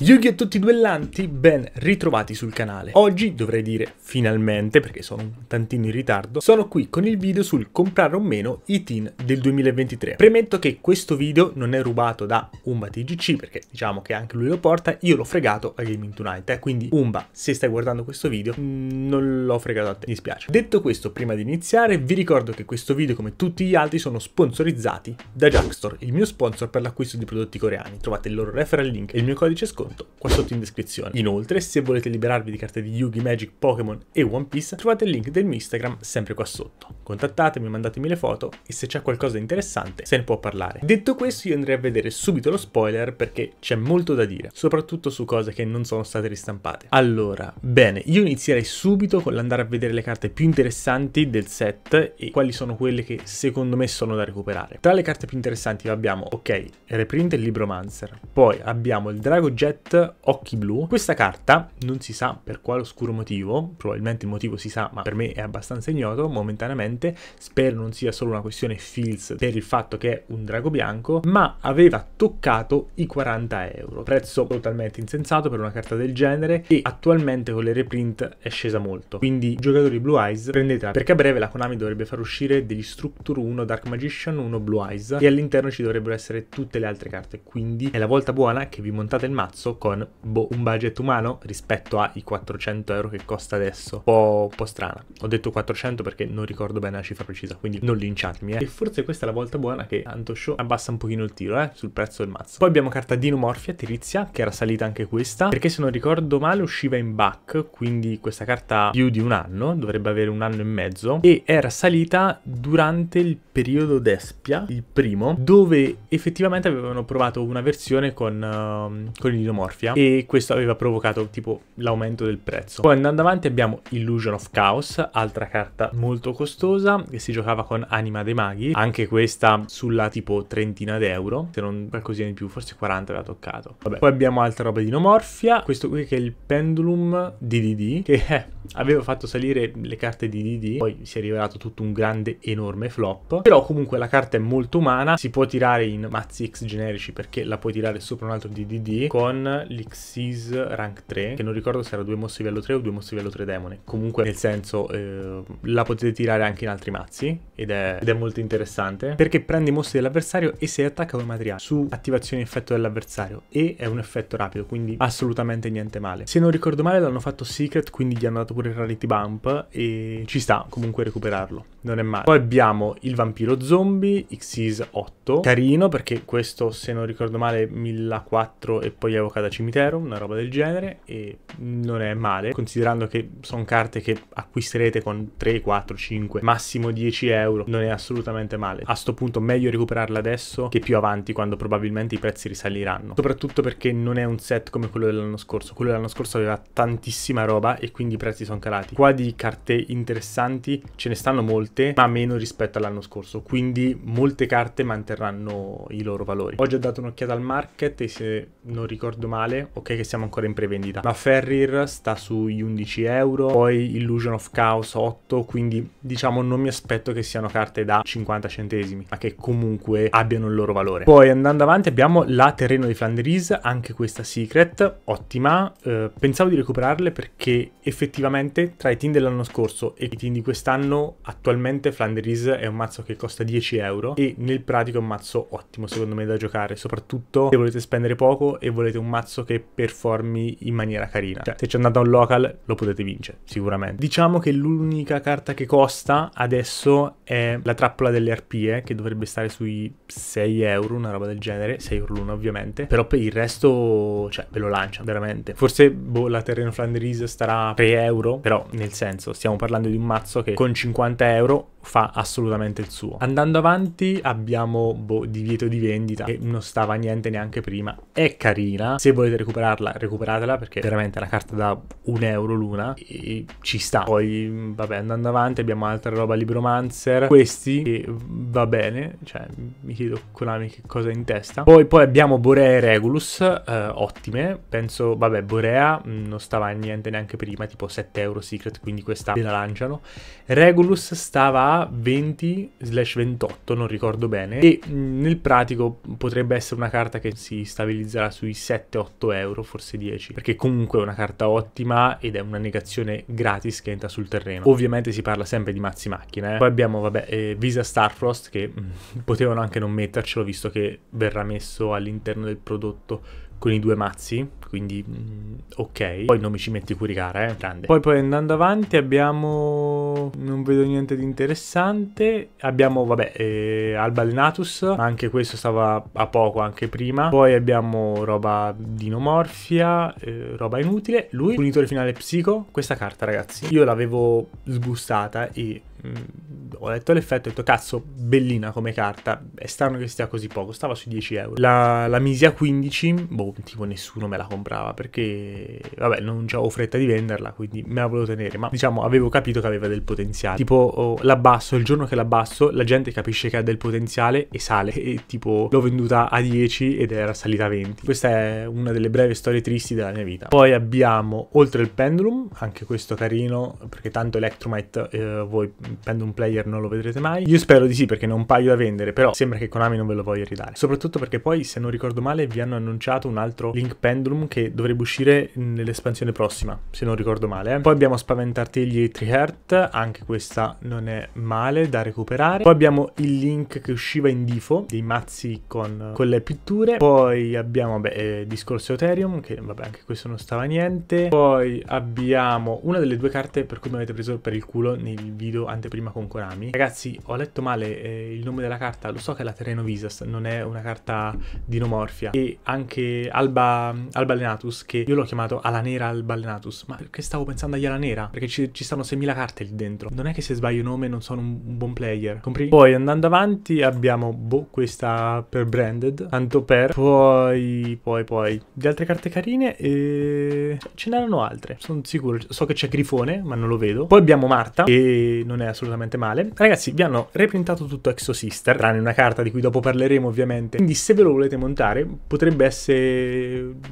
Yugi e tutti i duellanti, ben ritrovati sul canale. Oggi, dovrei dire finalmente, perché sono un tantino in ritardo, sono qui con il video sul comprare o meno i tin del 2023. Premetto che questo video non è rubato da Umba TGC, perché diciamo che anche lui lo porta, io l'ho fregato a Gaming Tonight, eh? quindi Umba, se stai guardando questo video, mm, non l'ho fregato a te, mi spiace. Detto questo, prima di iniziare, vi ricordo che questo video, come tutti gli altri, sono sponsorizzati da Junkstore, il mio sponsor per l'acquisto di prodotti coreani. Trovate il loro referral link e il mio codice sconto sconto, qua sotto in descrizione. Inoltre, se volete liberarvi di carte di Yugi, Magic, Pokémon e One Piece, trovate il link del mio Instagram sempre qua sotto. Contattatemi, mandatemi le foto e se c'è qualcosa di interessante se ne può parlare. Detto questo io andrei a vedere subito lo spoiler perché c'è molto da dire, soprattutto su cose che non sono state ristampate. Allora, bene, io inizierei subito con l'andare a vedere le carte più interessanti del set e quali sono quelle che secondo me sono da recuperare. Tra le carte più interessanti abbiamo, ok, Reprint e Libromancer, poi abbiamo il Drago Jet Violet, Occhi Blu. Questa carta non si sa per quale oscuro motivo, probabilmente il motivo si sa ma per me è abbastanza ignoto momentaneamente, spero non sia solo una questione feels per il fatto che è un drago bianco, ma aveva toccato i 40 euro, prezzo totalmente insensato per una carta del genere e attualmente con le reprint è scesa molto, quindi giocatori Blue Eyes prendetela perché a breve la Konami dovrebbe far uscire degli Structure 1 Dark Magician, 1 Blue Eyes e all'interno ci dovrebbero essere tutte le altre carte, quindi è la volta buona che vi montate il mazzo adesso con boh, un budget umano rispetto ai 400 euro che costa adesso. Un po', un po', strana. Ho detto 400 perché non ricordo bene la cifra precisa, quindi non linciatemi. Eh. E forse questa è la volta buona che Antoshow abbassa un pochino il tiro eh, sul prezzo del mazzo. Poi abbiamo carta Dinomorfia, Tirizia, che era salita anche questa, perché se non ricordo male usciva in back, quindi questa carta più di un anno, dovrebbe avere un anno e mezzo, e era salita durante il periodo d'Espia, il primo, dove effettivamente avevano provato una versione con, uh, con il Dinomorfia Morphia e questo aveva provocato tipo l'aumento del prezzo. Poi andando avanti abbiamo Illusion of Chaos, altra carta molto costosa che si giocava con Anima dei Maghi, anche questa sulla tipo trentina d'euro, se non qualcosina di più, forse 40 aveva toccato. Vabbè. Poi abbiamo altra roba di Nomorfia, questo qui che è il Pendulum DDD, che eh, aveva fatto salire le carte DDD, poi si è rivelato tutto un grande enorme flop, però comunque la carta è molto umana, si può tirare in mazzi X generici perché la puoi tirare sopra un altro DDD con con l'Ixis rank 3, che non ricordo se era due mossi livello 3 o due mossi livello 3 demone. Comunque, nel senso, eh, la potete tirare anche in altri mazzi ed è, ed è molto interessante perché prende i mossi dell'avversario e se attacca con materiale su attivazione effetto dell'avversario e è un effetto rapido, quindi assolutamente niente male. Se non ricordo male l'hanno fatto Secret, quindi gli hanno dato pure il Rarity Bump e ci sta comunque recuperarlo non è male. Poi abbiamo il vampiro zombie, Xyz 8, carino perché questo se non ricordo male 1004 e poi evoca da cimitero, una roba del genere e non è male, considerando che sono carte che acquisterete con 3, 4, 5, massimo 10 euro, non è assolutamente male. A sto punto meglio recuperarla adesso che più avanti quando probabilmente i prezzi risaliranno, soprattutto perché non è un set come quello dell'anno scorso, quello dell'anno scorso aveva tantissima roba e quindi i prezzi sono calati. Qua di carte interessanti ce ne stanno molte carte, ma meno rispetto all'anno scorso, quindi molte carte manterranno i loro valori. Ho già dato un'occhiata al market e se non ricordo male, ok che siamo ancora in prevendita, ma Ferrir sta sugli 11 euro, poi Illusion of Chaos 8, quindi diciamo non mi aspetto che siano carte da 50 centesimi, ma che comunque abbiano il loro valore. Poi andando avanti abbiamo la Terreno di Flandrise, anche questa secret, ottima, eh, pensavo di recuperarle perché effettivamente tra i team dell'anno scorso e i team di quest'anno attualmente attualmente Flanders è un mazzo che costa 10 euro e nel pratico è un mazzo ottimo secondo me da giocare, soprattutto se volete spendere poco e volete un mazzo che performi in maniera carina. Cioè, se ci andate a un local lo potete vincere, sicuramente. Diciamo che l'unica carta che costa adesso è la trappola delle arpie, che dovrebbe stare sui 6 euro, una roba del genere, 6 euro l'una ovviamente, però per il resto, cioè, ve lo lancia, veramente. Forse, boh, la terreno Flanders starà 3 euro, però nel senso, stiamo parlando di un mazzo che con 50 euro euro fa assolutamente il suo. Andando avanti abbiamo boh, divieto di vendita che non stava niente neanche prima. È carina, se volete recuperarla recuperatela perché veramente è una carta da un euro l'una e ci sta. Poi vabbè andando avanti abbiamo altra roba Libromancer, questi che va bene, cioè mi chiedo Konami che cosa in testa. Poi, poi abbiamo Borea e Regulus, eh, ottime, penso vabbè Borea mm, non stava niente neanche prima, tipo 7 euro secret quindi questa ve la lanciano. Regulus sta stava a 20-28, slash non ricordo bene, e nel pratico potrebbe essere una carta che si stabilizzerà sui 7-8 euro, forse 10, perché comunque è una carta ottima ed è una negazione gratis che entra sul terreno. Ovviamente si parla sempre di mazzi macchine. Eh. Poi abbiamo, vabbè, eh, Visa Starfrost che mh, potevano anche non mettercelo visto che verrà messo all'interno del prodotto con i due mazzi, quindi mm, ok. Poi non mi ci metti curicare, eh, grande. Poi, poi andando avanti abbiamo... non vedo niente di interessante. Abbiamo, vabbè, eh, Alba Lenatus, ma anche questo stava a poco anche prima. Poi abbiamo roba dinomorfia, eh, roba inutile. Lui, punitore finale psico, questa carta ragazzi. Io l'avevo sbustata e... Mm, ho letto l'effetto e ho detto cazzo, bellina come carta, è strano che stia così poco, stava sui 10 euro. La, la misi a 15, boh, tipo nessuno me la comprava perché, vabbè, non avevo fretta di venderla, quindi me la volevo tenere, ma diciamo avevo capito che aveva del potenziale. Tipo, oh, l'abbasso, il giorno che l'abbasso, la gente capisce che ha del potenziale e sale, e tipo l'ho venduta a 10 ed era salita a 20. Questa è una delle breve storie tristi della mia vita. Poi abbiamo Oltre il Pendulum, anche questo carino, perché tanto Electromite, eh, voi Pendulum Player multiplayer non lo vedrete mai. Io spero di sì perché ne ho un paio da vendere, però sembra che Konami non ve lo voglia ridare. Soprattutto perché poi, se non ricordo male, vi hanno annunciato un altro Link Pendulum che dovrebbe uscire nell'espansione prossima, se non ricordo male. Eh. Poi abbiamo Spaventartigli 3 Heart, anche questa non è male da recuperare. Poi abbiamo il Link che usciva in Difo, dei mazzi con, con le pitture. Poi abbiamo, beh, Discorso Ethereum, che vabbè anche questo non stava niente. Poi abbiamo una delle due carte per cui mi avete preso per il culo nel video anteprima con Konami Origami. Ragazzi, ho letto male eh, il nome della carta, lo so che è la Visas, non è una carta dinomorfia. E anche Alba, Alba Lenatus, che io l'ho chiamato Ala Nera Alba Lenatus, ma perché stavo pensando agli Ala Nera? Perché ci, ci stanno 6.000 carte lì dentro. Non è che se sbaglio nome non sono un, un buon player, compri? Poi andando avanti abbiamo, boh, questa per branded, tanto per, poi, poi, poi. Di altre carte carine, e... Eh, ce n'erano altre, sono sicuro. So che c'è Grifone, ma non lo vedo. Poi abbiamo Marta, che non è assolutamente male canale. Ragazzi, vi hanno reprintato tutto Exo Sister, tranne una carta di cui dopo parleremo ovviamente. Quindi se ve lo volete montare potrebbe essere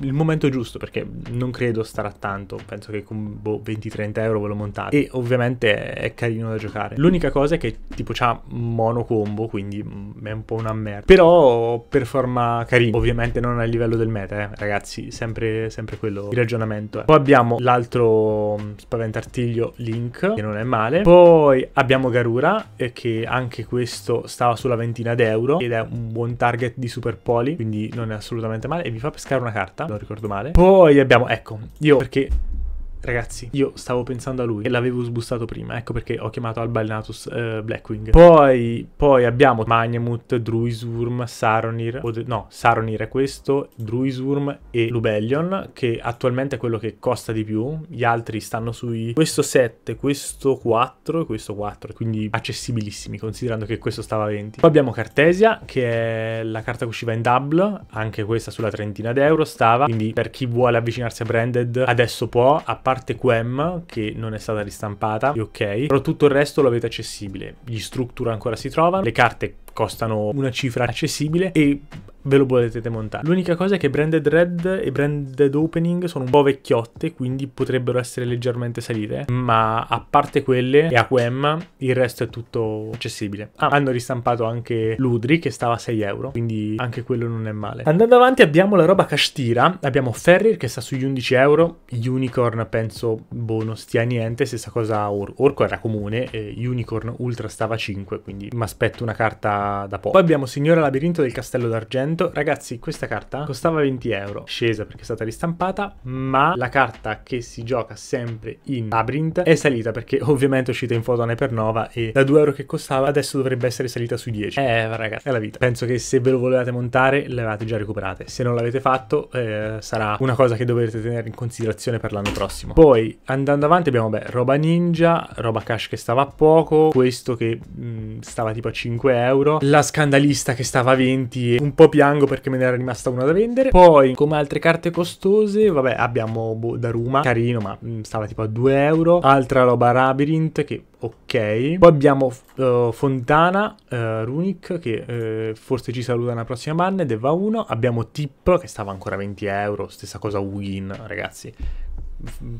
il momento giusto, perché non credo starà tanto, penso che con boh, 20-30 euro ve lo montate. E ovviamente è carino da giocare. L'unica cosa è che tipo c'ha mono combo, quindi mm, è un po' una merda. Però performa carino, ovviamente non al livello del meta, eh, ragazzi, sempre, sempre quello di ragionamento. Eh. Poi abbiamo l'altro mm, spaventartiglio Link, che non è male. Poi abbiamo Garuda Aura, che anche questo stava sulla ventina d'euro ed è un buon target di super poli, quindi non è assolutamente male. E vi fa pescare una carta, non ricordo male. Poi abbiamo, ecco, io perché Ragazzi, io stavo pensando a lui e l'avevo sbustato prima, ecco perché ho chiamato Alba Elnatus eh, Blackwing. Poi, poi abbiamo Magnamut, Druisurm, Saronir, no, Saronir è questo, Druisurm e Lubellion, che attualmente è quello che costa di più, gli altri stanno sui questo 7, questo 4 e questo 4, quindi accessibilissimi considerando che questo stava a 20. Poi abbiamo Cartesia, che è la carta che usciva in double, anche questa sulla trentina d'euro stava, quindi per chi vuole avvicinarsi a Branded adesso può, a parte parte Quem che non è stata ristampata, ok, però tutto il resto lo avete accessibile. Gli structure ancora si trovano, le carte costano una cifra accessibile e ve lo potete montare. L'unica cosa è che Branded Red e Branded Opening sono un po' vecchiotte, quindi potrebbero essere leggermente salite, ma a parte quelle e AQM, il resto è tutto accessibile. Ah, hanno ristampato anche Ludri che stava a 6 euro, quindi anche quello non è male. Andando avanti abbiamo la roba Kashtira, abbiamo Ferrir che sta sugli 11 euro, Unicorn penso, boh, non stia niente, stessa cosa Or- Orco era comune, e Unicorn Ultra stava a 5, quindi mi aspetto una carta da poco. Poi abbiamo Signora Labirinto del Castello d'Argento, 100. Ragazzi, questa carta costava 20 euro, scesa perché è stata ristampata, ma la carta che si gioca sempre in Labyrinth è salita perché ovviamente è uscita in fotone per Nova e da 2 euro che costava adesso dovrebbe essere salita sui 10. Eh, ragazzi, è la vita. Penso che se ve lo volevate montare l'avevate già recuperate. Se non l'avete fatto eh, sarà una cosa che dovrete tenere in considerazione per l'anno prossimo. Poi, andando avanti, abbiamo, beh, roba ninja, roba cash che stava a poco, questo che mh, mm, stava tipo a 5 euro, la scandalista che stava a 20 e un po' piano piango perché me ne era rimasta una da vendere. Poi, come altre carte costose, vabbè, abbiamo boh, Daruma, carino, ma mh, mm, stava tipo a 2 euro. Altra roba Labyrinth, che ok. Poi abbiamo uh, Fontana, uh, Runic, che uh, forse ci saluta nella prossima band, ed va 1. Abbiamo Tip, che stava ancora a 20 euro, stessa cosa Wugin, ragazzi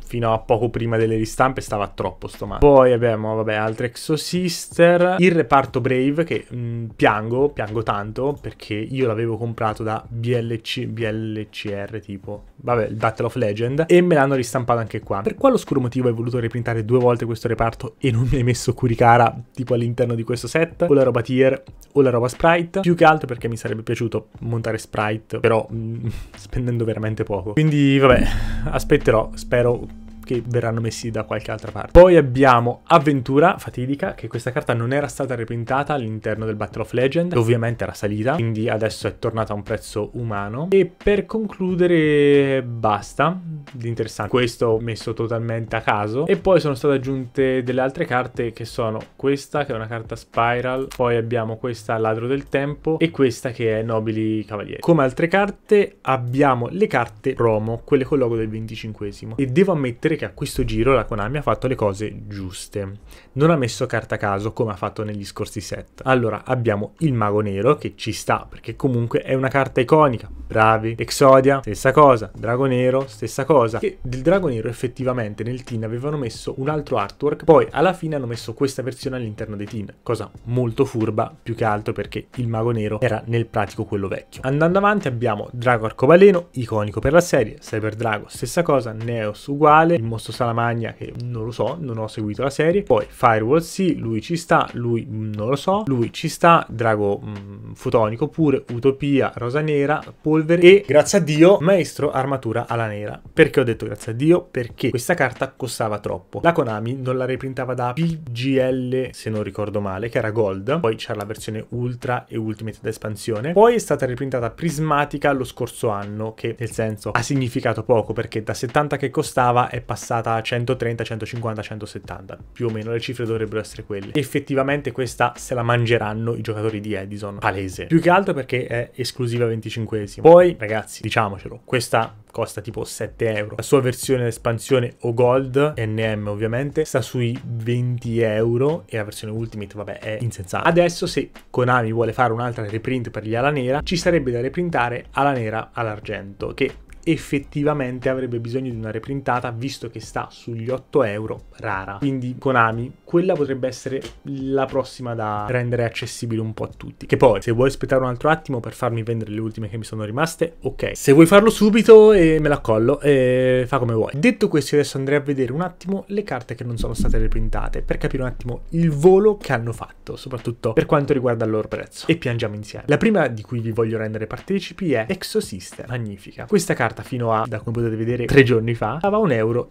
fino a poco prima delle ristampe stava troppo sto male. Poi abbiamo, vabbè, altre Sister, il reparto Brave che mh, mm, piango, piango tanto perché io l'avevo comprato da BLC, BLCR tipo, vabbè, il Battle of Legend e me l'hanno ristampato anche qua. Per quale oscuro motivo hai voluto reprintare due volte questo reparto e non mi hai messo Kurikara tipo all'interno di questo set? O la roba tier o la roba sprite? Più che altro perché mi sarebbe piaciuto montare sprite, però mh, mm, spendendo veramente poco. Quindi vabbè, aspetterò, aspetterò pero che verranno messi da qualche altra parte. Poi abbiamo Avventura Fatidica, che questa carta non era stata reprintata all'interno del Battle of Legend, ovviamente era salita, quindi adesso è tornata a un prezzo umano. E per concludere basta di interessante, questo messo totalmente a caso. E poi sono state aggiunte delle altre carte che sono questa, che è una carta Spiral, poi abbiamo questa Ladro del Tempo e questa che è Nobili Cavalieri. Come altre carte abbiamo le carte promo, quelle col logo del 25 esimo e devo ammettere che a questo giro la Konami ha fatto le cose giuste. Non ha messo carta a caso come ha fatto negli scorsi set. Allora abbiamo il mago nero che ci sta perché comunque è una carta iconica. Bravi, Exodia, stessa cosa, drago nero, stessa cosa. Che del drago nero effettivamente nel teen avevano messo un altro artwork, poi alla fine hanno messo questa versione all'interno dei teen, cosa molto furba più che altro perché il mago nero era nel pratico quello vecchio. Andando avanti abbiamo Drago Arcobaleno, iconico per la serie, Cyber Drago stessa cosa, Neos uguale, mostro salamagna che non lo so, non ho seguito la serie. Poi Firewall sì, lui ci sta, lui mm, non lo so, lui ci sta, Drago mh, mm, fotonico pure, Utopia, Rosa Nera, Polvere e grazie a Dio Maestro Armatura alla Nera. Perché ho detto grazie a Dio? Perché questa carta costava troppo. La Konami non la reprintava da PGL se non ricordo male, che era Gold, poi c'era la versione Ultra e Ultimate d'espansione, poi è stata riprintata prismatica lo scorso anno che nel senso ha significato poco perché da 70 che costava è passata passata a 130, 150, 170, più o meno le cifre dovrebbero essere quelle. E effettivamente questa se la mangeranno i giocatori di Edison, palese. Più che altro perché è esclusiva 25 esima Poi, ragazzi, diciamocelo, questa costa tipo 7 euro. La sua versione espansione o gold, NM ovviamente, sta sui 20 euro e la versione ultimate, vabbè, è insensata. Adesso se Konami vuole fare un'altra reprint per gli ala nera, ci sarebbe da reprintare ala nera all'argento, che effettivamente avrebbe bisogno di una reprintata visto che sta sugli 8 euro rara. Quindi Konami, quella potrebbe essere la prossima da rendere accessibile un po' a tutti. Che poi, se vuoi aspettare un altro attimo per farmi vendere le ultime che mi sono rimaste, ok. Se vuoi farlo subito eh, me la collo e eh, fa come vuoi. Detto questo, adesso andrei a vedere un attimo le carte che non sono state reprintate per capire un attimo il volo che hanno fatto, soprattutto per quanto riguarda il loro prezzo. E piangiamo insieme. La prima di cui vi voglio rendere partecipi è Exosystem. Magnifica. Questa carta carta fino a, da come potete vedere, tre giorni fa, stava 1,26 euro.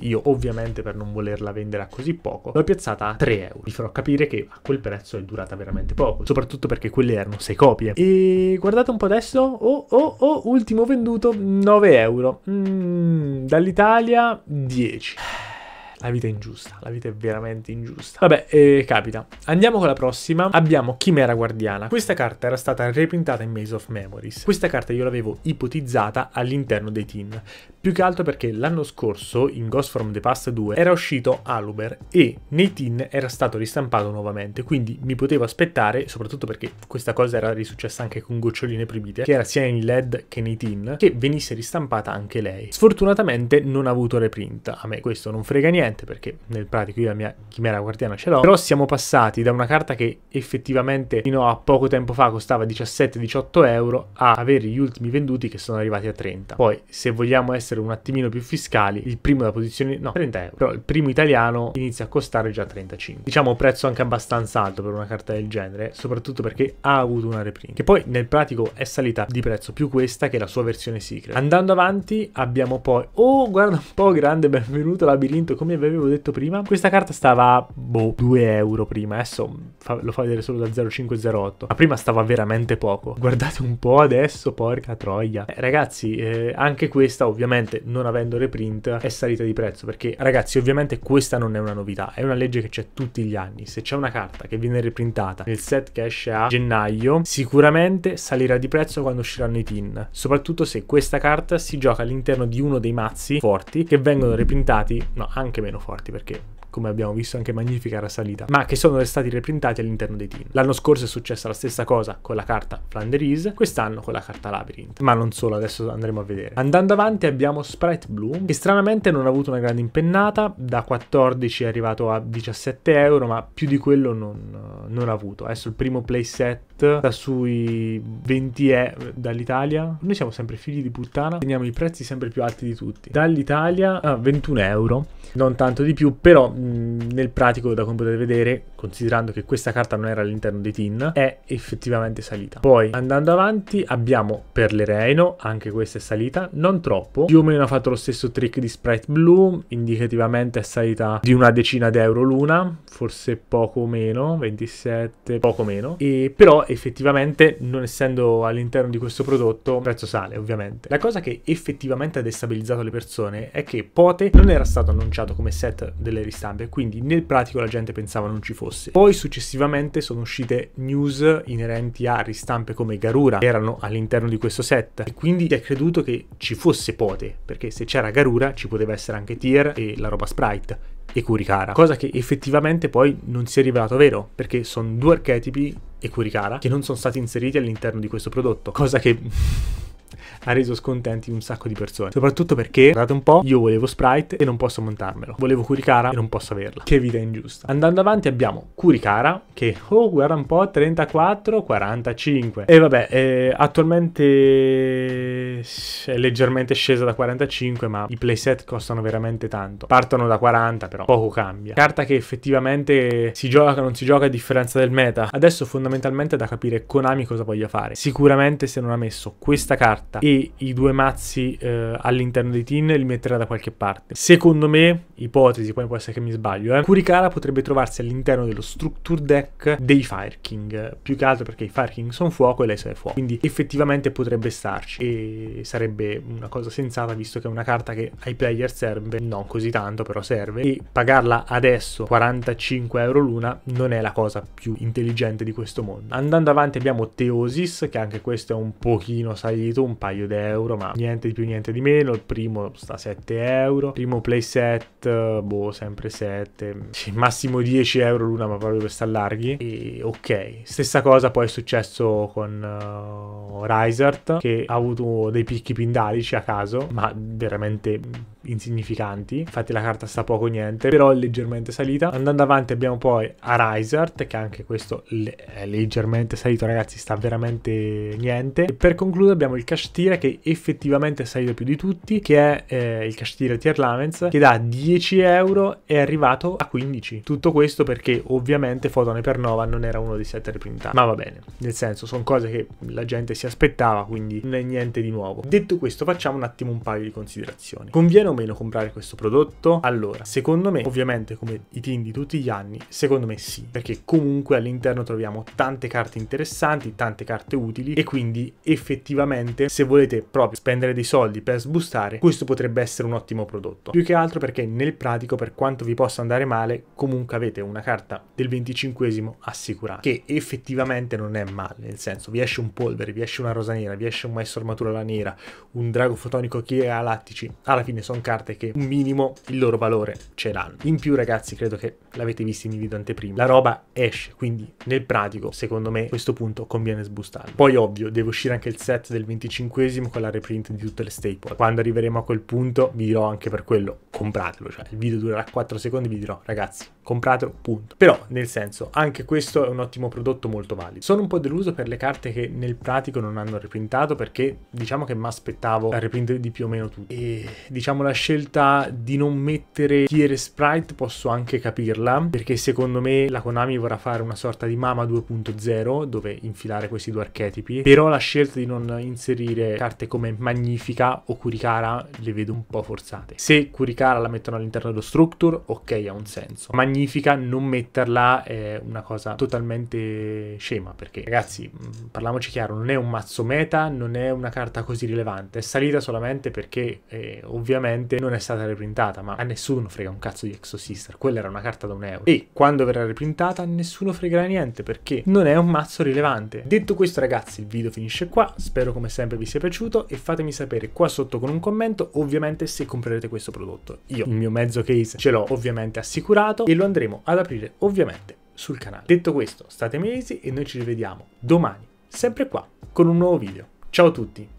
Io ovviamente per non volerla vendere a così poco, l'ho piazzata a 3 euro. Vi farò capire che a quel prezzo è durata veramente poco, soprattutto perché quelle erano 6 copie. E guardate un po' adesso, oh oh oh, ultimo venduto 9 euro. Mm, Dall'Italia 10. La vita è ingiusta, la vita è veramente ingiusta. Vabbè, eh, capita. Andiamo con la prossima. Abbiamo Chimera Guardiana. Questa carta era stata reprintata in Maze of Memories. Questa carta io l'avevo ipotizzata all'interno dei team. Più che altro perché l'anno scorso, in Ghost From the Past 2, era uscito Aluber e nei team era stato ristampato nuovamente, quindi mi potevo aspettare, soprattutto perché questa cosa era risuccessa anche con goccioline proibite, che era sia in LED che nei team, che venisse ristampata anche lei. Sfortunatamente non ha avuto reprint, a me questo non frega niente, differente perché nel pratico io la mia chimera guardiana ce l'ho, però siamo passati da una carta che effettivamente fino a poco tempo fa costava 17-18 euro a avere gli ultimi venduti che sono arrivati a 30. Poi se vogliamo essere un attimino più fiscali, il primo da posizione no, 30 euro, però il primo italiano inizia a costare già 35. Diciamo prezzo anche abbastanza alto per una carta del genere, soprattutto perché ha avuto una reprint, che poi nel pratico è salita di prezzo più questa che la sua versione secret. Andando avanti abbiamo poi oh guarda un po' grande benvenuto labirinto come vi avevo detto prima. Questa carta stava, boh, 2 euro prima. Adesso fa, lo fa vedere solo da 0,508. Ma prima stava veramente poco. Guardate un po' adesso, porca troia. Eh, ragazzi, eh, anche questa ovviamente, non avendo reprint, è salita di prezzo. Perché, ragazzi, ovviamente questa non è una novità. È una legge che c'è tutti gli anni. Se c'è una carta che viene reprintata nel set che esce a gennaio, sicuramente salirà di prezzo quando usciranno i tin. Soprattutto se questa carta si gioca all'interno di uno dei mazzi forti che vengono reprintati, no, anche meno forti perché come abbiamo visto anche magnifica era salita, ma che sono restati reprintati all'interno dei team. L'anno scorso è successa la stessa cosa con la carta Flanderise, quest'anno con la carta Labyrinth, ma non solo, adesso andremo a vedere. Andando avanti abbiamo Sprite Blue, che stranamente non ha avuto una grande impennata, da 14 è arrivato a 17 euro, ma più di quello non, non ha avuto. Adesso il primo playset da sui 20 euro dall'Italia. Noi siamo sempre figli di puttana, teniamo i prezzi sempre più alti di tutti. Dall'Italia a 21 euro, non tanto di più, però nel pratico, da come potete vedere, considerando che questa carta non era all'interno dei tin, è effettivamente salita. Poi, andando avanti, abbiamo per le Reino, anche questa è salita, non troppo. Più o meno ha fatto lo stesso trick di Sprite Blue, indicativamente è salita di una decina d'euro l'una, forse poco meno, 27, poco meno. E però effettivamente, non essendo all'interno di questo prodotto, il prezzo sale, ovviamente. La cosa che effettivamente ha destabilizzato le persone è che Pote non era stato annunciato come set delle ristampe, entrambe, quindi nel pratico la gente pensava non ci fosse. Poi successivamente sono uscite news inerenti a ristampe come Garura, che erano all'interno di questo set, e quindi è creduto che ci fosse Pote, perché se c'era Garura ci poteva essere anche Tier e la roba Sprite, e Kurikara, cosa che effettivamente poi non si è rivelato vero, perché sono due archetipi e Kurikara che non sono stati inseriti all'interno di questo prodotto, cosa che ha reso scontenti un sacco di persone. Soprattutto perché, guardate un po', io volevo Sprite e non posso montarmelo. Volevo Kurikara e non posso averla. Che vita ingiusta. Andando avanti abbiamo Kurikara, che, oh guarda un po', 34, 45. E vabbè, eh, attualmente è leggermente scesa da 45 ma i playset costano veramente tanto. Partono da 40 però, poco cambia. Carta che effettivamente si gioca o non si gioca a differenza del meta. Adesso fondamentalmente è da capire Konami cosa voglia fare. Sicuramente se non ha messo questa carta e i due mazzi eh, all'interno dei tin li metterà da qualche parte. Secondo me, ipotesi, poi può essere che mi sbaglio, eh, Kurikara potrebbe trovarsi all'interno dello structure deck dei Fire King, più che altro perché i Fire King sono fuoco e lei sa è fuoco, quindi effettivamente potrebbe starci e sarebbe una cosa sensata visto che è una carta che ai player serve, non così tanto però serve, e pagarla adesso 45 euro l'una non è la cosa più intelligente di questo mondo. Andando avanti abbiamo Teosis, che anche questo è un pochino salito, un paio paio di euro, ma niente di più, niente di meno. Il primo sta a 7 euro, primo playset, boh, sempre 7, massimo 10 euro l'una, ma proprio per stare larghi. E ok, stessa cosa poi è successo con uh, eh, Rizert, che ha avuto dei picchi pindarici a caso, ma veramente insignificanti, infatti la carta sta poco niente, però è leggermente salita. Andando avanti abbiamo poi Arisart, che anche questo è leggermente salito ragazzi, sta veramente niente. E per concludere abbiamo il Cashtira che effettivamente è salito più di tutti, che è eh, il Cashtira Tier Laments, che da 10 euro è arrivato a 15. Tutto questo perché ovviamente Fotone per Nova non era uno dei 7 reprintati, ma va bene, nel senso sono cose che la gente si aspettava, quindi non è niente di nuovo. Detto questo facciamo un attimo un paio di considerazioni. Conviene o meno comprare questo prodotto? Allora, secondo me, ovviamente come i team di tutti gli anni, secondo me sì, perché comunque all'interno troviamo tante carte interessanti, tante carte utili e quindi effettivamente se volete proprio spendere dei soldi per sbustare, questo potrebbe essere un ottimo prodotto. Più che altro perché nel pratico, per quanto vi possa andare male, comunque avete una carta del 25 esimo assicurata, che effettivamente non è male, nel senso vi esce un polvere, vi esce una rosa nera, vi esce un maestro armatura alla nera, un drago fotonico che ha lattici, alla fine sono carte che un minimo il loro valore ce l'hanno. In più ragazzi credo che l'avete visto in video anteprima, la roba esce, quindi nel pratico secondo me a questo punto conviene sbustarlo. Poi ovvio deve uscire anche il set del 25 esimo con la reprint di tutte le staple. Quando arriveremo a quel punto vi dirò anche per quello, compratelo, cioè il video durerà 4 secondi, vi dirò ragazzi compratelo, punto. Però nel senso anche questo è un ottimo prodotto molto valido. Sono un po' deluso per le carte che nel pratico non hanno reprintato perché diciamo che mi aspettavo la reprint di più o meno tutti. E diciamo la scelta di non mettere tiere sprite posso anche capirla, perché secondo me la Konami vorrà fare una sorta di Mama 2.0 dove infilare questi due archetipi, però la scelta di non inserire carte come Magnifica o Kurikara le vedo un po' forzate. Se Kurikara la mettono all'interno dello structure, ok, ha un senso. Magnifica non metterla è una cosa totalmente scema, perché ragazzi, mm, parliamoci chiaro, non è un mazzo meta, non è una carta così rilevante, è salita solamente perché eh, ovviamente ovviamente non è stata reprintata, ma a nessuno frega un cazzo di Sister, quella era una carta da un euro. E quando verrà riprintata nessuno fregherà niente perché non è un mazzo rilevante. Detto questo ragazzi il video finisce qua, spero come sempre vi sia piaciuto e fatemi sapere qua sotto con un commento ovviamente se comprerete questo prodotto. Io il mio mezzo case ce l'ho ovviamente assicurato e lo andremo ad aprire ovviamente sul canale. Detto questo, state mesi e noi ci rivediamo domani, sempre qua, con un nuovo video. Ciao a tutti!